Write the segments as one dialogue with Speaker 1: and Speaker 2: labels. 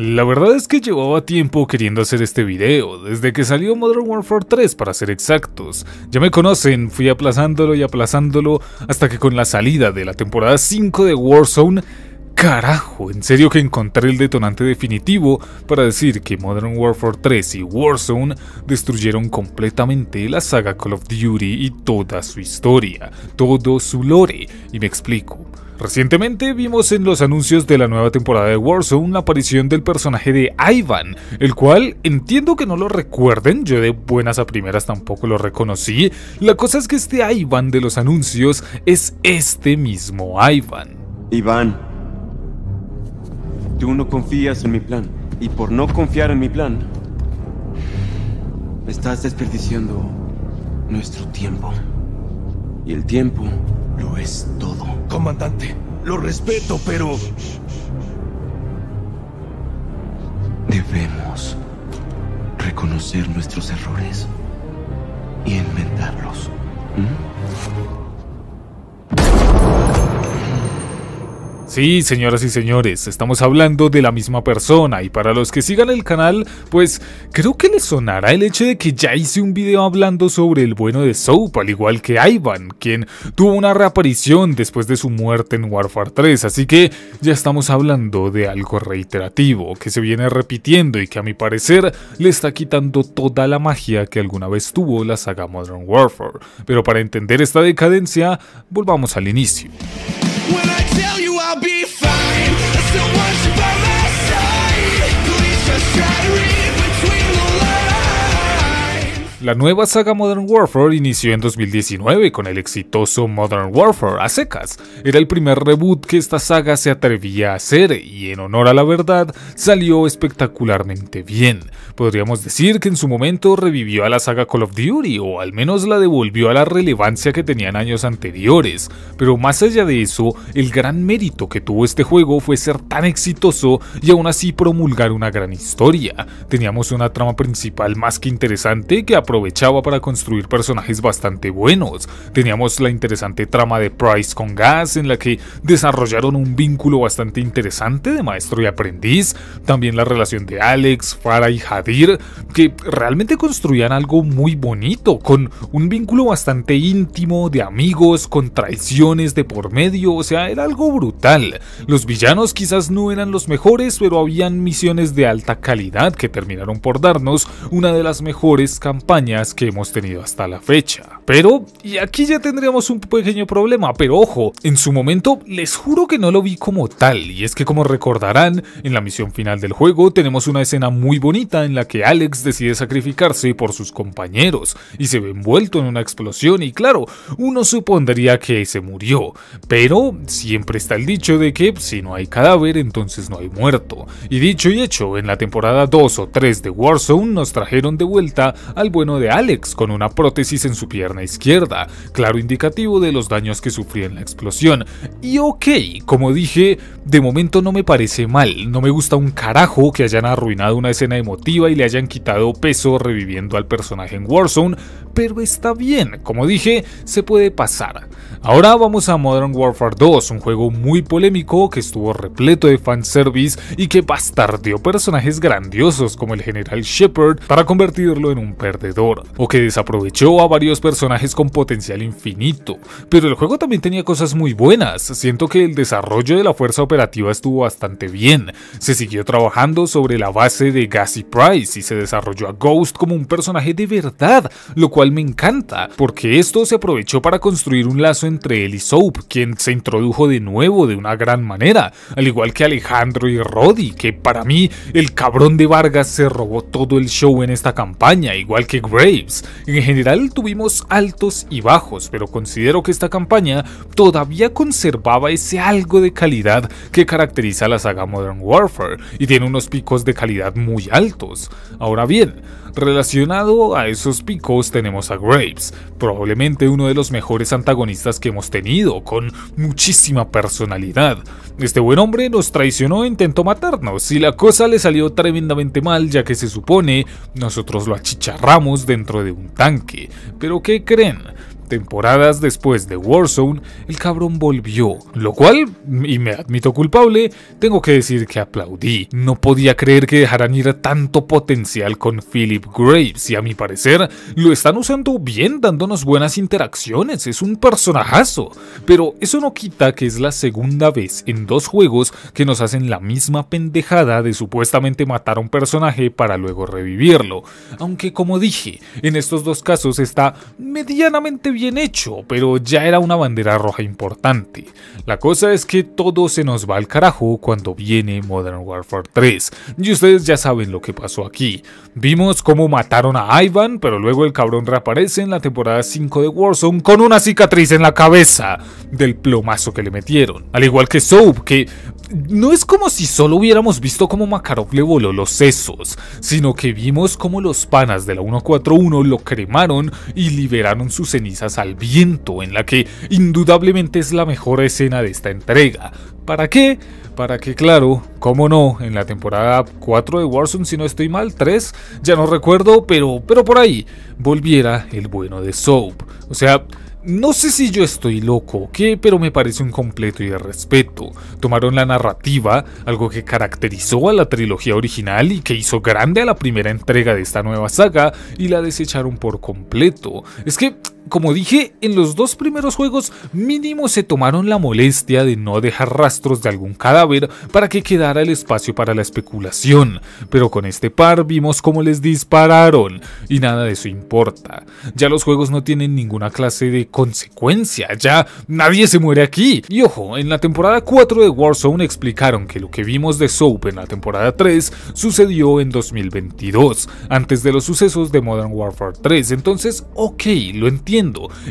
Speaker 1: La verdad es que llevaba tiempo queriendo hacer este video, desde que salió Modern Warfare 3 para ser exactos. Ya me conocen, fui aplazándolo y aplazándolo hasta que con la salida de la temporada 5 de Warzone, carajo, en serio que encontré el detonante definitivo para decir que Modern Warfare 3 y Warzone destruyeron completamente la saga Call of Duty y toda su historia, todo su lore, y me explico. Recientemente vimos en los anuncios de la nueva temporada de Warzone la aparición del personaje de Ivan, el cual entiendo que no lo recuerden, yo de buenas a primeras tampoco lo reconocí. La cosa es que este Ivan de los anuncios es este mismo Ivan. Ivan tú no confías en mi plan y por no confiar en mi plan, estás desperdiciando nuestro tiempo. Y el tiempo lo es todo. Comandante, lo respeto, pero... Debemos reconocer nuestros errores y enmendarlos. ¿Mm? Sí, señoras y señores, estamos hablando de la misma persona y para los que sigan el canal, pues creo que les sonará el hecho de que ya hice un video hablando sobre el bueno de Soap, al igual que Ivan, quien tuvo una reaparición después de su muerte en Warfare 3, así que ya estamos hablando de algo reiterativo, que se viene repitiendo y que a mi parecer le está quitando toda la magia que alguna vez tuvo la saga Modern Warfare. Pero para entender esta decadencia, volvamos al inicio. La nueva saga Modern Warfare inició en 2019 con el exitoso Modern Warfare a secas. Era el primer reboot que esta saga se atrevía a hacer y en honor a la verdad salió espectacularmente bien. Podríamos decir que en su momento revivió a la saga Call of Duty o al menos la devolvió a la relevancia que en años anteriores. Pero más allá de eso, el gran mérito que tuvo este juego fue ser tan exitoso y aún así promulgar una gran historia. Teníamos una trama principal más que interesante que aprovechaba para construir personajes bastante buenos. Teníamos la interesante trama de Price con Gas, en la que desarrollaron un vínculo bastante interesante de maestro y aprendiz, también la relación de Alex, Farah y Hadir, que realmente construían algo muy bonito, con un vínculo bastante íntimo de amigos, con traiciones de por medio, o sea, era algo brutal. Los villanos quizás no eran los mejores, pero habían misiones de alta calidad que terminaron por darnos una de las mejores campañas que hemos tenido hasta la fecha. Pero, y aquí ya tendríamos un pequeño problema, pero ojo, en su momento les juro que no lo vi como tal, y es que como recordarán, en la misión final del juego tenemos una escena muy bonita en la que Alex decide sacrificarse por sus compañeros, y se ve envuelto en una explosión, y claro, uno supondría que se murió, pero siempre está el dicho de que si no hay cadáver, entonces no hay muerto. Y dicho y hecho, en la temporada 2 o 3 de Warzone nos trajeron de vuelta al buen de Alex, con una prótesis en su pierna izquierda, claro indicativo de los daños que sufrió en la explosión. Y ok, como dije, de momento no me parece mal, no me gusta un carajo que hayan arruinado una escena emotiva y le hayan quitado peso reviviendo al personaje en Warzone, pero está bien, como dije, se puede pasar. Ahora vamos a Modern Warfare 2, un juego muy polémico que estuvo repleto de fanservice y que bastardeó personajes grandiosos como el general Shepard para convertirlo en un perdedor, o que desaprovechó a varios personajes con potencial infinito. Pero el juego también tenía cosas muy buenas, siento que el desarrollo de la fuerza operativa estuvo bastante bien. Se siguió trabajando sobre la base de Gassy Price y se desarrolló a Ghost como un personaje de verdad, lo cual me encanta, porque esto se aprovechó para construir un lazo entre él y Soap, quien se introdujo de nuevo de una gran manera, al igual que Alejandro y Roddy, que para mí el cabrón de Vargas se robó todo el show en esta campaña, igual que Graves. En general tuvimos altos y bajos, pero considero que esta campaña todavía conservaba ese algo de calidad que caracteriza la saga Modern Warfare y tiene unos picos de calidad muy altos. Ahora bien, relacionado a esos picos tenemos a Graves, probablemente uno de los mejores antagonistas que hemos tenido, con muchísima personalidad. Este buen hombre nos traicionó e intentó matarnos y la cosa le salió tremendamente mal ya que se supone nosotros lo achicharramos dentro de un tanque. Pero ¿qué creen? Temporadas después de Warzone, el cabrón volvió, lo cual, y me admito culpable, tengo que decir que aplaudí. No podía creer que dejaran ir tanto potencial con Philip Graves y a mi parecer lo están usando bien dándonos buenas interacciones, es un personajazo. Pero eso no quita que es la segunda vez en dos juegos que nos hacen la misma pendejada de supuestamente matar a un personaje para luego revivirlo. Aunque como dije, en estos dos casos está medianamente bien bien hecho, pero ya era una bandera roja importante. La cosa es que todo se nos va al carajo cuando viene Modern Warfare 3, y ustedes ya saben lo que pasó aquí. Vimos cómo mataron a Ivan, pero luego el cabrón reaparece en la temporada 5 de Warzone con una cicatriz en la cabeza del plomazo que le metieron. Al igual que Soap, que no es como si solo hubiéramos visto cómo Makarov le voló los sesos, sino que vimos cómo los panas de la 141 lo cremaron y liberaron sus cenizas al viento, en la que indudablemente es la mejor escena de esta entrega. ¿Para qué? Para que, claro, cómo no, en la temporada 4 de Warzone, si no estoy mal, 3, ya no recuerdo, pero, pero por ahí, volviera el bueno de Soap. O sea, no sé si yo estoy loco o qué, pero me parece un completo irrespeto. Tomaron la narrativa, algo que caracterizó a la trilogía original y que hizo grande a la primera entrega de esta nueva saga, y la desecharon por completo. Es que como dije, en los dos primeros juegos mínimo se tomaron la molestia de no dejar rastros de algún cadáver para que quedara el espacio para la especulación, pero con este par vimos cómo les dispararon y nada de eso importa. Ya los juegos no tienen ninguna clase de consecuencia, ya nadie se muere aquí. Y ojo, en la temporada 4 de Warzone explicaron que lo que vimos de Soap en la temporada 3 sucedió en 2022, antes de los sucesos de Modern Warfare 3, entonces ok, lo entiendo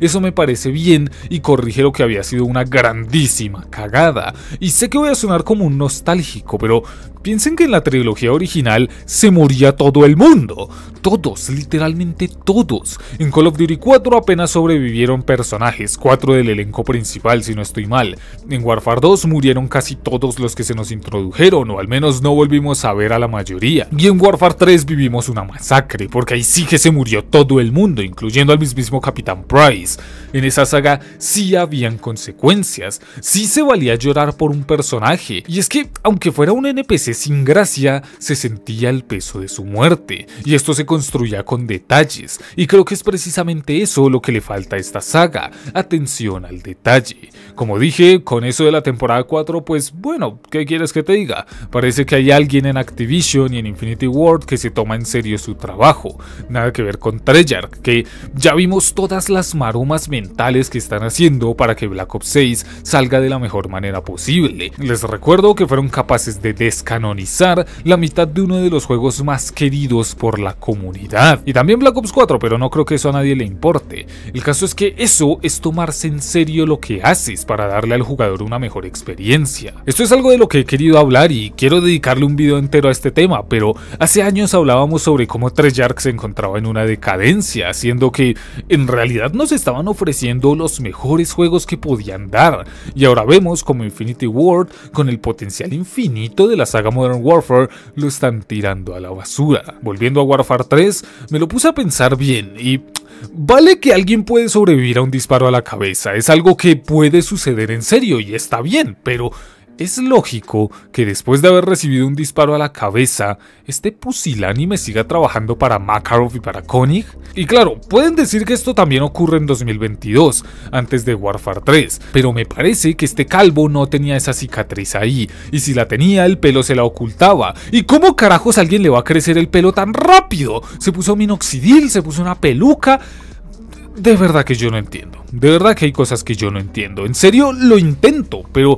Speaker 1: eso me parece bien y corrige lo que había sido una grandísima cagada. Y sé que voy a sonar como un nostálgico, pero piensen que en la trilogía original se moría todo el mundo. Todos, literalmente todos. En Call of Duty 4 apenas sobrevivieron personajes, cuatro del elenco principal si no estoy mal. En Warfare 2 murieron casi todos los que se nos introdujeron, o al menos no volvimos a ver a la mayoría. Y en Warfare 3 vivimos una masacre, porque ahí sí que se murió todo el mundo, incluyendo al mismísimo Capitán Price. En esa saga sí habían consecuencias, sí se valía llorar por un personaje, y es que aunque fuera un NPC sin gracia, se sentía el peso de su muerte, y esto se construía con detalles, y creo que es precisamente eso lo que le falta a esta saga, atención al detalle. Como dije, con eso de la temporada 4, pues bueno, ¿qué quieres que te diga? Parece que hay alguien en Activision y en Infinity World que se toma en serio su trabajo, nada que ver con Treyarch, que ya vimos toda las maromas mentales que están haciendo para que Black Ops 6 salga de la mejor manera posible. Les recuerdo que fueron capaces de descanonizar la mitad de uno de los juegos más queridos por la comunidad. Y también Black Ops 4, pero no creo que eso a nadie le importe. El caso es que eso es tomarse en serio lo que haces para darle al jugador una mejor experiencia. Esto es algo de lo que he querido hablar y quiero dedicarle un video entero a este tema, pero hace años hablábamos sobre cómo Treyarch se encontraba en una decadencia, haciendo que en realidad realidad nos estaban ofreciendo los mejores juegos que podían dar, y ahora vemos como Infinity World con el potencial infinito de la saga Modern Warfare, lo están tirando a la basura. Volviendo a Warfare 3, me lo puse a pensar bien y... Vale que alguien puede sobrevivir a un disparo a la cabeza, es algo que puede suceder en serio y está bien, pero es lógico que después de haber recibido un disparo a la cabeza, este pusilánime siga trabajando para Makarov y para Koenig. Y claro, pueden decir que esto también ocurre en 2022, antes de Warfare 3, pero me parece que este calvo no tenía esa cicatriz ahí, y si la tenía, el pelo se la ocultaba. ¿Y cómo carajos alguien le va a crecer el pelo tan rápido? Se puso minoxidil, se puso una peluca. De verdad que yo no entiendo. De verdad que hay cosas que yo no entiendo. En serio, lo intento, pero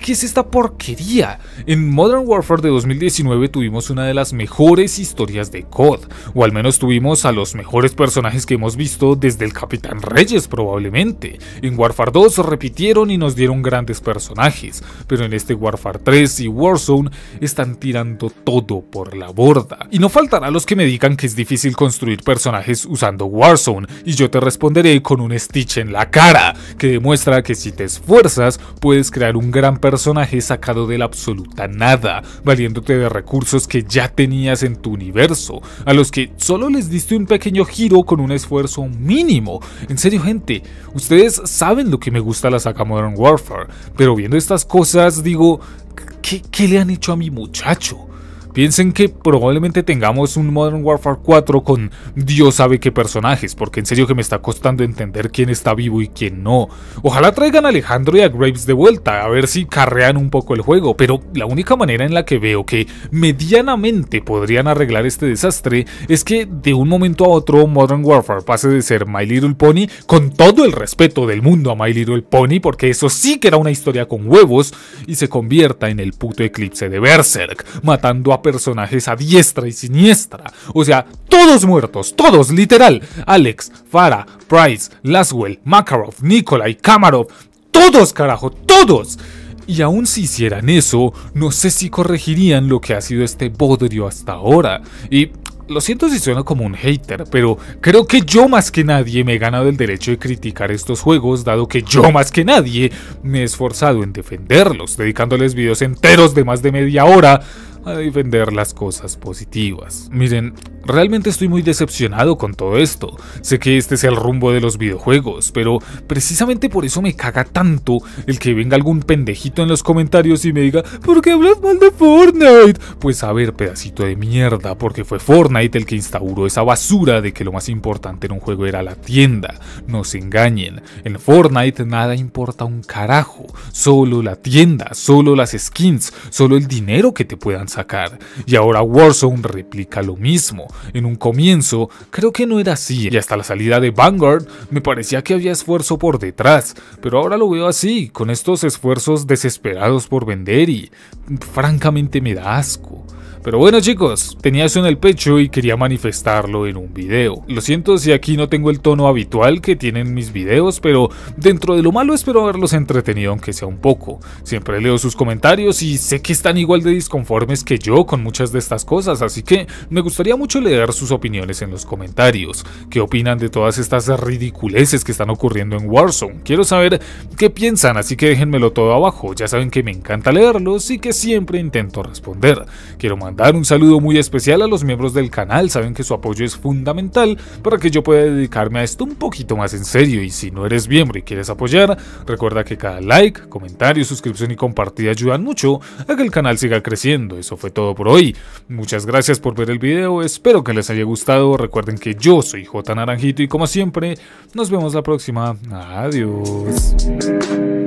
Speaker 1: ¿Qué es esta porquería? En Modern Warfare de 2019 tuvimos una de las mejores historias de COD, o al menos tuvimos a los mejores personajes que hemos visto desde el Capitán Reyes probablemente. En Warfare 2 repitieron y nos dieron grandes personajes, pero en este Warfare 3 y Warzone están tirando todo por la borda. Y no faltará los que me digan que es difícil construir personajes usando Warzone, y yo te responderé con un Stitch en la cara, que demuestra que si te esfuerzas puedes crear un gran personaje personaje sacado de la absoluta nada, valiéndote de recursos que ya tenías en tu universo, a los que solo les diste un pequeño giro con un esfuerzo mínimo. En serio, gente, ustedes saben lo que me gusta la saga Modern Warfare, pero viendo estas cosas digo, qué le han hecho a mi muchacho? Piensen que probablemente tengamos un Modern Warfare 4 con Dios sabe qué personajes, porque en serio que me está costando entender quién está vivo y quién no. Ojalá traigan a Alejandro y a Graves de vuelta, a ver si carrean un poco el juego, pero la única manera en la que veo que medianamente podrían arreglar este desastre es que de un momento a otro Modern Warfare pase de ser My Little Pony, con todo el respeto del mundo a My Little Pony, porque eso sí que era una historia con huevos, y se convierta en el puto eclipse de Berserk, matando a personajes a diestra y siniestra. O sea, todos muertos, todos, literal. Alex, Farah, Price, Laswell, Makarov, Nikolai, Kamarov, todos, carajo, todos. Y aún si hicieran eso, no sé si corregirían lo que ha sido este bodrio hasta ahora. Y lo siento si suena como un hater, pero creo que yo más que nadie me he ganado el derecho de criticar estos juegos, dado que yo más que nadie me he esforzado en defenderlos, dedicándoles videos enteros de más de media hora a defender las cosas positivas. Miren, realmente estoy muy decepcionado con todo esto. Sé que este es el rumbo de los videojuegos, pero precisamente por eso me caga tanto el que venga algún pendejito en los comentarios y me diga, ¿por qué hablas mal de Fortnite? Pues a ver, pedacito de mierda, porque fue Fortnite el que instauró esa basura de que lo más importante en un juego era la tienda. No se engañen, en Fortnite nada importa un carajo, solo la tienda, solo las skins, solo el dinero que te puedan sacar, y ahora Warzone replica lo mismo. En un comienzo, creo que no era así, y hasta la salida de Vanguard me parecía que había esfuerzo por detrás, pero ahora lo veo así, con estos esfuerzos desesperados por vender y francamente me da asco. Pero bueno chicos, tenía eso en el pecho y quería manifestarlo en un video. Lo siento si aquí no tengo el tono habitual que tienen mis videos, pero dentro de lo malo espero haberlos entretenido aunque sea un poco. Siempre leo sus comentarios y sé que están igual de disconformes que yo con muchas de estas cosas, así que me gustaría mucho leer sus opiniones en los comentarios. ¿Qué opinan de todas estas ridiculeces que están ocurriendo en Warzone? Quiero saber qué piensan, así que déjenmelo todo abajo. Ya saben que me encanta leerlos y que siempre intento responder. Quiero más mandar un saludo muy especial a los miembros del canal, saben que su apoyo es fundamental para que yo pueda dedicarme a esto un poquito más en serio y si no eres miembro y quieres apoyar, recuerda que cada like, comentario, suscripción y compartida ayudan mucho a que el canal siga creciendo. Eso fue todo por hoy. Muchas gracias por ver el video, espero que les haya gustado, recuerden que yo soy J Naranjito y como siempre, nos vemos la próxima. Adiós.